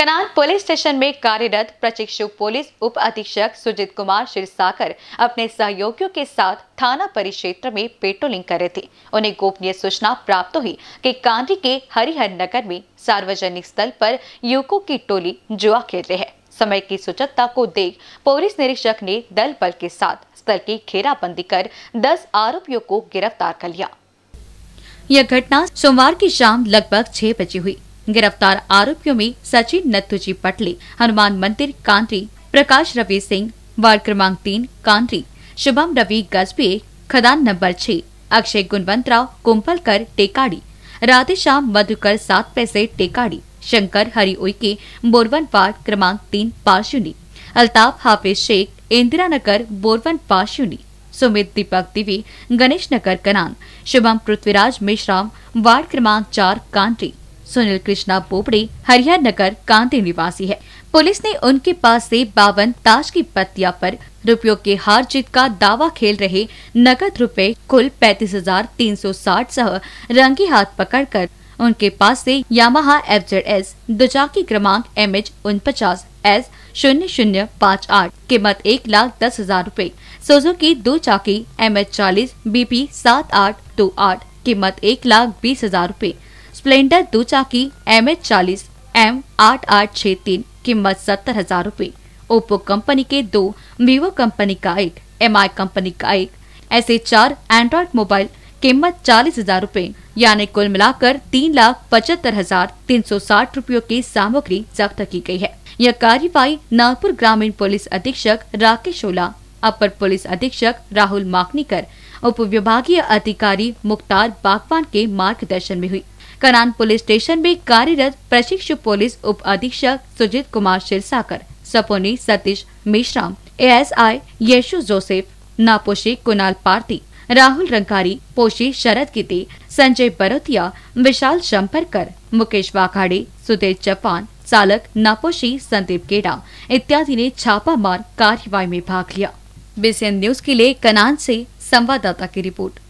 Kanan police station में कार्यरत प्रशिक्षु पुलिस उप अधीक्षक सुजीत कुमार शिरसाकर अपने सहयोगियों के साथ थाना परिक्षेत्र में पेट्रोलिंग कर रहे थे उन्हें गोपनीय सूचना प्राप्त हुई कि कांडी के हरिहर नगर में सार्वजनिक स्थल पर युवकों की टोली जुआ खेल रहे है समय की सुचकता को देख पुलिस निरीक्षक ने दल बल के साथ स्थल की घेराबंदी कर दस आरोपियों को गिरफ्तार कर लिया यह घटना सोमवार की शाम लगभग छह बजे हुई गिरफ्तार आरोपियों में सचिन नत्थुजी पटले हनुमान मंदिर कांतरी प्रकाश रवि सिंह वार्ड क्रमांक तीन कांत्री शुभम रवि गजबे खदान नंबर छह अक्षय गुणवंतराव कुंभलकर टेकाड़ी राधेश्याम मधुकर सात पैसे टेकाड़ी शंकर हरि उइके बोरवन वार्ड क्रमांक तीन पार्शुनी अल्ताफ हाफिज शेख इंदिरा नगर बोरवन पार्शुनी सुमित दीपक दिवी गणेश नगर कनान शुभम पृथ्वीराज मिश्राम वार्ड क्रमांक चार कांट्री सुनील कृष्णा पोपड़े हरिहर नगर कांति निवासी है पुलिस ने उनके पास से बावन ताज की पत्तिया पर रुपयों के हार जीत का दावा खेल रहे नकद रुपए कुल पैतीस हजार तीन सौ साठ सह रंगी हाथ पकड़कर उनके पास से यामाहा एफ जेड एस दुचाकी क्रमांक एम एच उनपचास एस शून्य शून्य पाँच आठ कीमत एक लाख दस हजार रूपए सोजो की दो चाकी एम एच चालीस बी पी सात आठ दो आठ कीमत एक लाख बीस हजार रूपए स्प्लेंडर दो चाकी एम एच चालीस एम आठ आठ छह तीन कीमत सत्तर हजार रूपए ओप्पो कंपनी के दो वीवो कंपनी का एक एम कंपनी का एक ऐसे चार एंड्रॉइड मोबाइल कीमत चालीस हजार रूपए यानी कुल मिलाकर तीन लाख पचहत्तर हजार तीन सौ साठ रूपयों की सामग्री जब्त की गई है यह कार्यवाही नागपुर ग्रामीण पुलिस अधीक्षक राकेश ओला अपर पुलिस अधीक्षक राहुल माकनीकर उप विभागीय अधिकारी मुख्तार बागवान के मार्गदर्शन में हुई कनान पुलिस स्टेशन में कार्यरत प्रशिक्षु पुलिस उप अधीक्षक सुजीत कुमार सिरसाकर सपोनी सतीश मिश्रा एएसआई यशु जोसेफ नापोशी कुणाल पार्थी राहुल रंकारी पोशी शरद किते संजय बरोतिया विशाल शंपरकर मुकेश वाखाड़े सुधीर चौहान चालक नापोशी संदीप केड़ा इत्यादि ने छापा मार कार्यवाही में भाग लिया बीसीएन न्यूज के लिए कनान से संवाददाता की रिपोर्ट